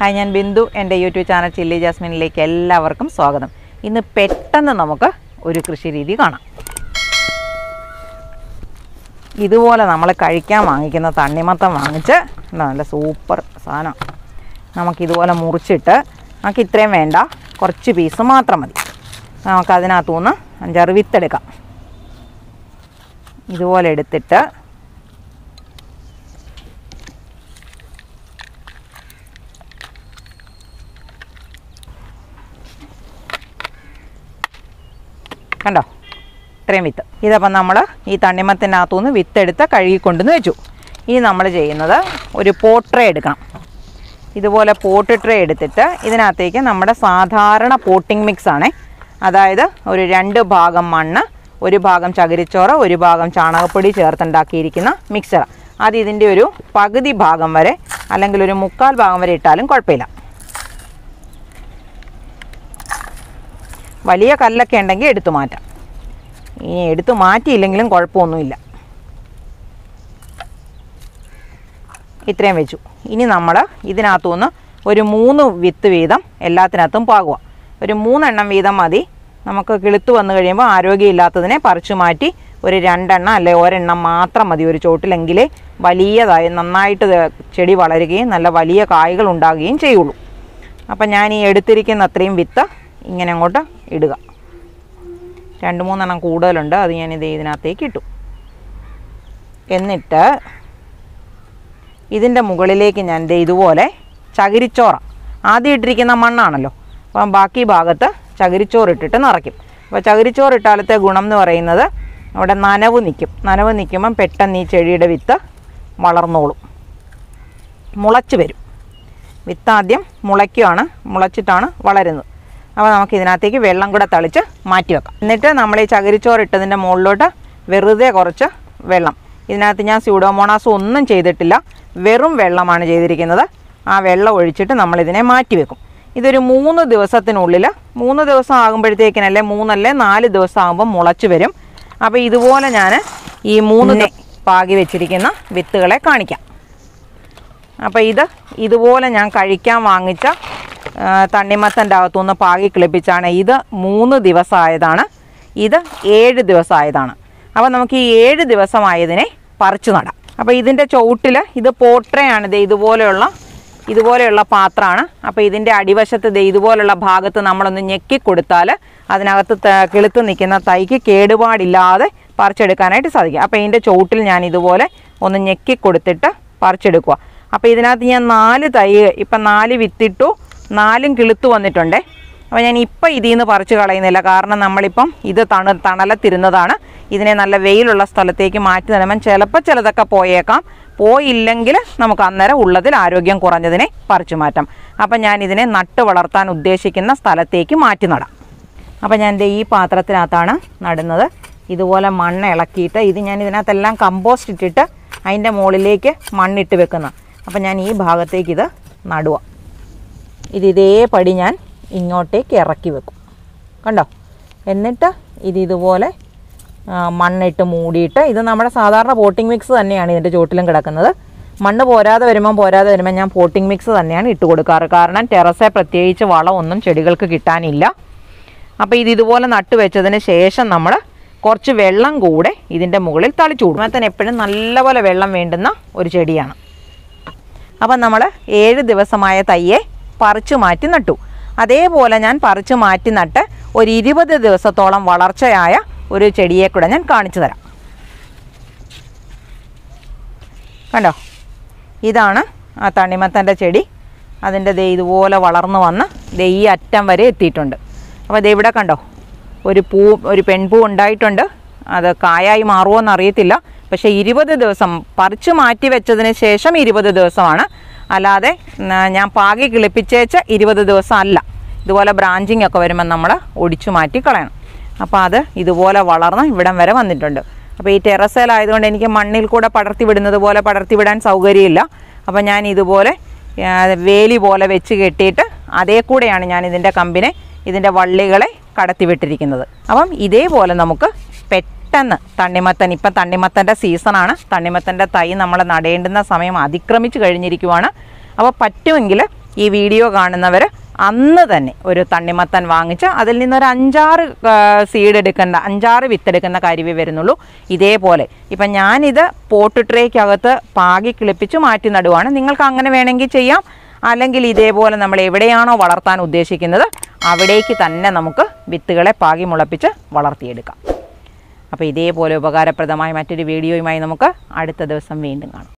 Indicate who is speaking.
Speaker 1: hi ഞാൻ ബിന്ദു എൻ്റെ YouTube channel chilli ജാസ്മിനിലേക്ക് എല്ലാവർക്കും സ്വാഗതം ഇന്ന് പെട്ടെന്ന് നമുക്ക് ഒരു കൃഷി രീതി കാണാം ഇതുപോലെ നമ്മൾ കഴിക്കാൻ വാങ്ങിക്കുന്ന തണ്ണിമത്തം വാങ്ങിച്ച് നല്ല സൂപ്പർ സാധനം നമുക്കിതുപോലെ മുറിച്ചിട്ട് നമുക്ക് ഇത്രയും വേണ്ട കുറച്ച് പീസ് മാത്രം മതി നമുക്കതിനകത്തുനിന്ന് അഞ്ചാറ് വിത്തെടുക്കാം ഇതുപോലെ എടുത്തിട്ട് കണ്ടോ ഇത്രയും വിത്ത് ഇതപ്പം നമ്മൾ ഈ തണ്ണിമത്തിനകത്തുനിന്ന് വിത്തെടുത്ത് കഴുകി കൊണ്ടുവന്ന് വെച്ചു ഇനി നമ്മൾ ചെയ്യുന്നത് ഒരു പോട്ട്രേ എടുക്കണം ഇതുപോലെ പോട്ട് ട്രേ എടുത്തിട്ട് ഇതിനകത്തേക്ക് നമ്മുടെ സാധാരണ പോട്ടിംഗ് മിക്സ് ആണേ അതായത് ഒരു രണ്ട് ഭാഗം മണ്ണ് ഒരു ഭാഗം ചകിരിച്ചോറ് ഒരു ഭാഗം ചാണകപ്പൊടി ചേർത്തുണ്ടാക്കിയിരിക്കുന്ന മിക്സർ അത് ഇതിൻ്റെ ഒരു പകുതി ഭാഗം വരെ അല്ലെങ്കിൽ ഒരു മുക്കാൽ ഭാഗം വരെ ഇട്ടാലും കുഴപ്പമില്ല വലിയ കല്ലൊക്കെ ഉണ്ടെങ്കിൽ എടുത്തു മാറ്റാം ഇനി എടുത്തു മാറ്റിയില്ലെങ്കിലും കുഴപ്പമൊന്നുമില്ല ഇത്രയും വെച്ചു ഇനി നമ്മൾ ഇതിനകത്തുനിന്ന് ഒരു മൂന്ന് വിത്ത് വീതം എല്ലാത്തിനകത്തും പാകുക ഒരു മൂന്നെണ്ണം വീതം മതി നമുക്ക് കിളുത്ത് വന്നു കഴിയുമ്പോൾ ആരോഗ്യമില്ലാത്തതിനെ പറിച്ചു മാറ്റി ഒരു രണ്ടെണ്ണം അല്ലെ ഒരെണ്ണം മാത്രം മതി ഒരു ചോട്ടിലെങ്കിലേ വലിയതായി നന്നായിട്ട് ചെടി വളരുകയും നല്ല വലിയ കായ്കൾ ഉണ്ടാകുകയും ചെയ്യുള്ളൂ അപ്പം ഞാൻ ഈ എടുത്തിരിക്കുന്ന അത്രയും വിത്ത് ഇങ്ങനെ അങ്ങോട്ട് ഇടുക രണ്ട് മൂന്നെണ്ണം കൂടുതലുണ്ട് അത് ഞാനിത് ഇതിനകത്തേക്ക് ഇട്ടു എന്നിട്ട് ഇതിൻ്റെ മുകളിലേക്ക് ഞാൻ ദേ ഇതുപോലെ ചകിരിച്ചോറ ആദ്യം ഇട്ടിരിക്കുന്ന മണ്ണാണല്ലോ അപ്പം ബാക്കി ഭാഗത്ത് ചകിരിച്ചോറ് ഇട്ടിട്ട് നിറയ്ക്കും അപ്പോൾ ചകിരിച്ചോറ് ഇട്ടാലത്തെ ഗുണം എന്ന് പറയുന്നത് അവിടെ നനവ് നിൽക്കും നനവ് നിൽക്കുമ്പം പെട്ടെന്ന് ഈ ചെടിയുടെ വിത്ത് വളർന്നോളും മുളച്ച് വരും വിത്താദ്യം മുളയ്ക്കുകയാണ് മുളച്ചിട്ടാണ് വളരുന്നത് അപ്പോൾ നമുക്ക് ഇതിനകത്തേക്ക് വെള്ളം കൂടെ തളിച്ച് മാറ്റി വെക്കാം എന്നിട്ട് നമ്മൾ ഈ ചകിരിച്ചോറ് ഇട്ടതിൻ്റെ മുകളിലോട്ട് വെറുതെ കുറച്ച് വെള്ളം ഇതിനകത്ത് ഞാൻ സ്യൂഡോമോണാസ് ഒന്നും ചെയ്തിട്ടില്ല വെറും വെള്ളമാണ് ചെയ്തിരിക്കുന്നത് ആ വെള്ളം ഒഴിച്ചിട്ട് നമ്മളിതിനെ മാറ്റി വെക്കും ഇതൊരു മൂന്ന് ദിവസത്തിനുള്ളിൽ മൂന്ന് ദിവസം ആകുമ്പോഴത്തേക്കിനല്ലേ മൂന്നല്ലേ നാല് ദിവസം ആകുമ്പോൾ മുളച്ച് വരും അപ്പോൾ ഇതുപോലെ ഞാൻ ഈ മൂന്ന് പാകി വെച്ചിരിക്കുന്ന വിത്തുകളെ കാണിക്കാം അപ്പോൾ ഇത് ഇതുപോലെ ഞാൻ കഴിക്കാൻ വാങ്ങിച്ച തണ്ണിമത്തൻ്റെ അകത്തുനിന്ന് പാകി കിളിപ്പിച്ചാണ് ഇത് മൂന്ന് ദിവസമായതാണ് ഇത് ഏഴ് ദിവസമായതാണ് അപ്പോൾ നമുക്ക് ഈ ഏഴ് ദിവസമായതിനെ പറിച്ചു നടാം അപ്പോൾ ഇതിൻ്റെ ചുവട്ടിൽ ഇത് പോട്രയാണ് ഇത് ഇതുപോലെയുള്ള ഇതുപോലെയുള്ള പാത്രമാണ് അപ്പോൾ ഇതിൻ്റെ അടിവശത്ത് ദേ ഇതുപോലുള്ള ഭാഗത്ത് നമ്മളൊന്ന് ഞെക്കി കൊടുത്താൽ അതിനകത്ത് കിളുത്ത് നിൽക്കുന്ന തൈക്ക് കേടുപാടില്ലാതെ പറിച്ചെടുക്കാനായിട്ട് സാധിക്കും അപ്പോൾ ഇതിൻ്റെ ചുവട്ടിൽ ഞാൻ ഇതുപോലെ ഒന്ന് ഞെക്കി കൊടുത്തിട്ട് പറിച്ചെടുക്കുക അപ്പോൾ ഇതിനകത്ത് ഞാൻ നാല് തൈ ഇപ്പം നാല് വിത്തിട്ടു നാലും കിളുത്തു വന്നിട്ടുണ്ട് അപ്പോൾ ഞാൻ ഇപ്പം ഇതിൽ നിന്ന് പറിച്ച് കളയുന്നില്ല കാരണം നമ്മളിപ്പം ഇത് തണു തണലത്തിരുന്നതാണ് ഇതിനെ നല്ല വെയിലുള്ള സ്ഥലത്തേക്ക് മാറ്റി തരുമ്പം ചിലപ്പോൾ ചിലതൊക്കെ പോയേക്കാം പോയില്ലെങ്കിൽ നമുക്ക് അന്നേരം ഉള്ളതിൽ ആരോഗ്യം കുറഞ്ഞതിനെ പറിച്ചു മാറ്റാം അപ്പം ഞാൻ ഇതിനെ നട്ട് വളർത്താൻ ഉദ്ദേശിക്കുന്ന സ്ഥലത്തേക്ക് മാറ്റി നടാം അപ്പം ഞാൻ ഈ പാത്രത്തിനകത്താണ് നടുന്നത് ഇതുപോലെ മണ്ണ് ഇളക്കിയിട്ട് ഇത് ഞാൻ ഇതിനകത്തെല്ലാം കമ്പോസ്റ്റ് ഇട്ടിട്ട് അതിൻ്റെ മുകളിലേക്ക് മണ്ണിട്ട് വെക്കുന്നത് അപ്പം ഞാൻ ഈ ഭാഗത്തേക്ക് ഇത് നടുവാം ഇത് ഇതേപടി ഞാൻ ഇങ്ങോട്ടേക്ക് ഇറക്കി വെക്കും കണ്ടോ എന്നിട്ട് ഇത് ഇതുപോലെ മണ്ണിട്ട് മൂടിയിട്ട് ഇത് നമ്മുടെ സാധാരണ പോട്ടിംഗ് മിക്സ് തന്നെയാണ് ഇതിൻ്റെ ചുവട്ടിലും കിടക്കുന്നത് മണ്ണ് പോരാതെ വരുമ്പം പോരാതെ വരുമ്പോൾ ഞാൻ പോട്ടിംഗ് മിക്സ് തന്നെയാണ് ഇട്ട് കൊടുക്കാറ് കാരണം ടെറസെ പ്രത്യേകിച്ച് വളമൊന്നും ചെടികൾക്ക് കിട്ടാനില്ല അപ്പോൾ ഇത് ഇതുപോലെ നട്ടു വെച്ചതിന് ശേഷം നമ്മൾ കുറച്ച് വെള്ളം കൂടെ ഇതിൻ്റെ മുകളിൽ തളിച്ചു കൊടുക്കും തന്നെ എപ്പോഴും നല്ലപോലെ വെള്ളം വേണ്ടുന്ന ഒരു ചെടിയാണ് അപ്പം നമ്മൾ ഏഴ് ദിവസമായ തയ്യെ പറിച്ചു മാറ്റി നട്ടു അതേപോലെ ഞാൻ പറിച്ചു മാറ്റി നട്ട് ഒരു ഇരുപത് ദിവസത്തോളം വളർച്ചയായ ഒരു ചെടിയെ കൂടെ ഞാൻ കാണിച്ചു തരാം കണ്ടോ ഇതാണ് ആ തണിമത്തൻ്റെ ചെടി അതിൻ്റെ ദേ ഇതുപോലെ വളർന്നു വന്ന് ദേ ഈ അറ്റം വരെ എത്തിയിട്ടുണ്ട് അപ്പോൾ ദേ ഇവിടെ കണ്ടോ ഒരു പൂ ഒരു പെൺപൂ ഉണ്ടായിട്ടുണ്ട് അത് കായായി മാറുമോ എന്നറിയത്തില്ല പക്ഷേ ഇരുപത് ദിവസം പറിച്ചു മാറ്റി വെച്ചതിന് ശേഷം ഇരുപത് ദിവസമാണ് അല്ലാതെ ഞാൻ പാകി കിളിപ്പിച്ചേച്ച ഇരുപത് ദിവസം അല്ല ഇതുപോലെ ബ്രാഞ്ചിങ് ഒക്കെ വരുമ്പോൾ നമ്മൾ ഒടിച്ചു മാറ്റി കളയണം അപ്പോൾ അത് ഇതുപോലെ വളർന്ന് ഇവിടം വരെ വന്നിട്ടുണ്ട് അപ്പോൾ ഈ ടെറസേലായതുകൊണ്ട് എനിക്ക് മണ്ണിൽ കൂടെ പടർത്തി വിടുന്നത് പോലെ പടർത്തി വിടാൻ സൗകര്യമില്ല അപ്പോൾ ഞാൻ ഇതുപോലെ വേലി പോലെ വെച്ച് കെട്ടിയിട്ട് അതേ കൂടെയാണ് ഞാൻ ഇതിൻ്റെ കമ്പിനെ ഇതിൻ്റെ വള്ളികളെ കടത്തിവിട്ടിരിക്കുന്നത് അപ്പം ഇതേപോലെ നമുക്ക് പെട്ടെന്ന് തണ്ണിമത്തൻ ഇപ്പം തണ്ണിമത്തൻ്റെ സീസണാണ് തണ്ണിമത്തൻ്റെ തൈ നമ്മൾ നടേണ്ടുന്ന സമയം അതിക്രമിച്ച് കഴിഞ്ഞിരിക്കുവാണ് അപ്പോൾ പറ്റുമെങ്കിൽ ഈ വീഡിയോ കാണുന്നവർ അന്ന് തന്നെ ഒരു തണ്ണിമത്തൻ വാങ്ങിച്ച് അതിൽ നിന്നൊരു അഞ്ചാറ് സീഡ് എടുക്കേണ്ട അഞ്ചാറ് വിത്തെടുക്കുന്ന കരുവി വരുന്നുള്ളൂ ഇതേപോലെ ഇപ്പം ഞാനിത് പോട്ട് ട്രേക്കകത്ത് പാകി കിളിപ്പിച്ച് മാറ്റി നടുവാണ് നിങ്ങൾക്ക് അങ്ങനെ വേണമെങ്കിൽ ചെയ്യാം അല്ലെങ്കിൽ ഇതേപോലെ നമ്മൾ എവിടെയാണോ വളർത്താൻ ഉദ്ദേശിക്കുന്നത് അവിടേക്ക് തന്നെ നമുക്ക് വിത്തുകളെ പാകി മുളപ്പിച്ച് വളർത്തിയെടുക്കാം അപ്പോൾ ഇതേപോലെ ഉപകാരപ്രദമായ മറ്റൊരു വീഡിയോയുമായി നമുക്ക് അടുത്ത ദിവസം വീണ്ടും കാണാം